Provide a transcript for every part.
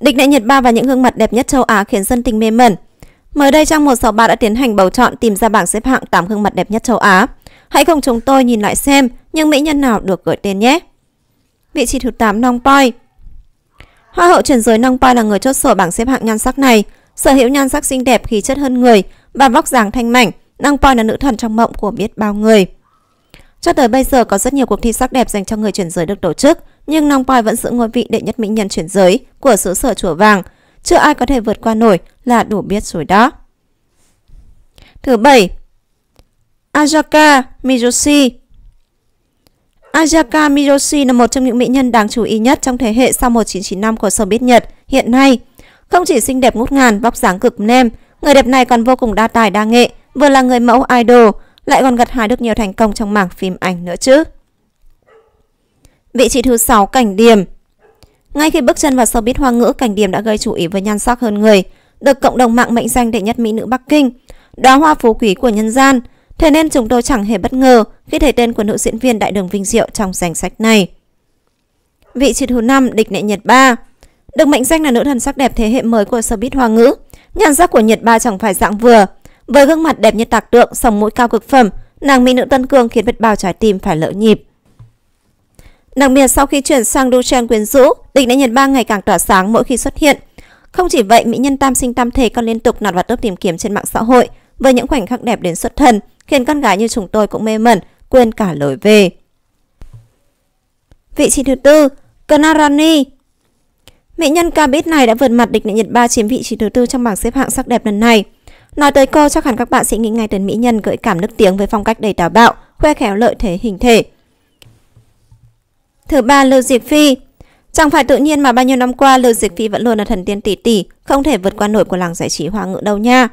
Địch nệ Nhật Ba và những gương mặt đẹp nhất châu Á khiến dân tình mê mẩn. Mới đây trang 163 đã tiến hành bầu chọn tìm ra bảng xếp hạng 8 gương mặt đẹp nhất châu Á. Hãy cùng chúng tôi nhìn lại xem những mỹ nhân nào được gửi tên nhé. Vị trí thứ 8 Nong Poi Hoa hậu chuyển giới Nong Poi là người chốt sổ bảng xếp hạng nhan sắc này. Sở hữu nhan sắc xinh đẹp khí chất hơn người và vóc dáng thanh mảnh, Nong Poi là nữ thần trong mộng của biết bao người. Cho tới bây giờ có rất nhiều cuộc thi sắc đẹp dành cho người chuyển giới được tổ chức, nhưng Nong Poi vẫn giữ ngôi vị đệ nhất mỹ nhân chuyển giới của xứ sở chùa vàng. Chưa ai có thể vượt qua nổi là đủ biết rồi đó. Thứ bảy, Ajaka Miyoshi Ajaka Miyoshi là một trong những mỹ nhân đáng chú ý nhất trong thế hệ sau 1995 của showbiz Nhật hiện nay. Không chỉ xinh đẹp ngút ngàn, vóc dáng cực nem, người đẹp này còn vô cùng đa tài đa nghệ, vừa là người mẫu idol, lại còn gặt hái được nhiều thành công trong mảng phim ảnh nữa chứ. Vị trí thứ 6 Cảnh Điểm Ngay khi bước chân vào showbiz hoa ngữ, Cảnh Điểm đã gây chú ý với nhan sắc hơn người, được cộng đồng mạng mệnh danh đệ nhất mỹ nữ Bắc Kinh, đóa hoa phú quý của nhân gian. Thế nên chúng tôi chẳng hề bất ngờ khi thấy tên của nữ diễn viên Đại Đường Vinh Diệu trong danh sách này. Vị trí thứ 5 Địch Nệ Nhật Ba Được mệnh danh là nữ thần sắc đẹp thế hệ mới của showbiz hoa ngữ, nhan sắc của Nhật Ba chẳng phải dạng vừa – với gương mặt đẹp như tạc tượng, sống mũi cao cực phẩm, nàng mỹ nữ Tân Cương khiến biết bao trái tim phải lỡ nhịp. Đặc biệt sau khi chuyển sang đu trang quyến rũ, địch đánh Nhật ba ngày càng tỏa sáng mỗi khi xuất hiện. Không chỉ vậy, mỹ nhân tam sinh tam thể còn liên tục nọt vào top tìm kiếm trên mạng xã hội với những khoảnh khắc đẹp đến xuất thần, khiến con gái như chúng tôi cũng mê mẩn, quên cả lời về. Vị trí thứ tư, Kanarani. Mỹ nhân ca biết này đã vượt mặt địch nữ Nhật Ba chiếm vị trí thứ tư trong bảng xếp hạng sắc đẹp lần này. Nói tới cô chắc hẳn các bạn sẽ nghĩ ngay tới mỹ nhân gợi cảm nước tiếng với phong cách đầy táo bạo, khoe khéo lợi thế hình thể. Thứ ba Lưu Diệc Phi Chẳng phải tự nhiên mà bao nhiêu năm qua Lưu Diệc Phi vẫn luôn là thần tiên tỷ tỷ, không thể vượt qua nổi của làng giải trí hoa ngữ đâu nha.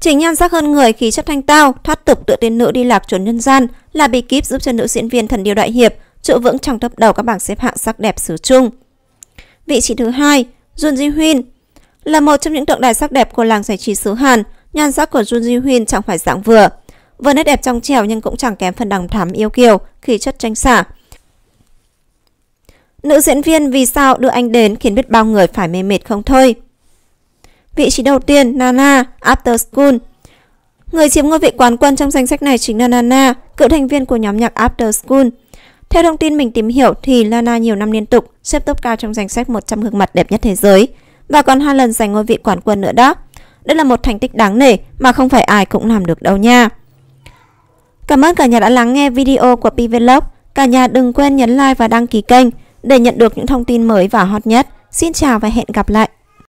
Chỉnh nhan sắc hơn người, khí chất thanh tao, thoát tục tựa tiên nữ đi lạc trốn nhân gian là bí kíp giúp cho nữ diễn viên thần điêu đại hiệp trụ vững trong top đầu các bảng xếp hạng sắc đẹp xứ Trung. Vị trí thứ hai, Jun Ji huyên. Là một trong những tượng đài sắc đẹp của làng giải trí xứ Hàn, nhan sắc của Jun Ji Hyun chẳng phải dạng vừa. Vừa nét đẹp trong trẻo nhưng cũng chẳng kém phần đằng thắm yêu kiều, khí chất tranh xả. Nữ diễn viên vì sao đưa anh đến khiến biết bao người phải mê mệt không thôi. Vị trí đầu tiên Nana After School. Người chiếm ngôi vị quán quân trong danh sách này chính là Nana, cựu thành viên của nhóm nhạc After School. Theo thông tin mình tìm hiểu thì Lana nhiều năm liên tục xếp top cao trong danh sách 100 gương mặt đẹp nhất thế giới – và còn hai lần giành ngôi vị quán quân nữa đó. Đây là một thành tích đáng nể mà không phải ai cũng làm được đâu nha. Cảm ơn cả nhà đã lắng nghe video của PVlog. Cả nhà đừng quên nhấn like và đăng ký kênh để nhận được những thông tin mới và hot nhất. Xin chào và hẹn gặp lại!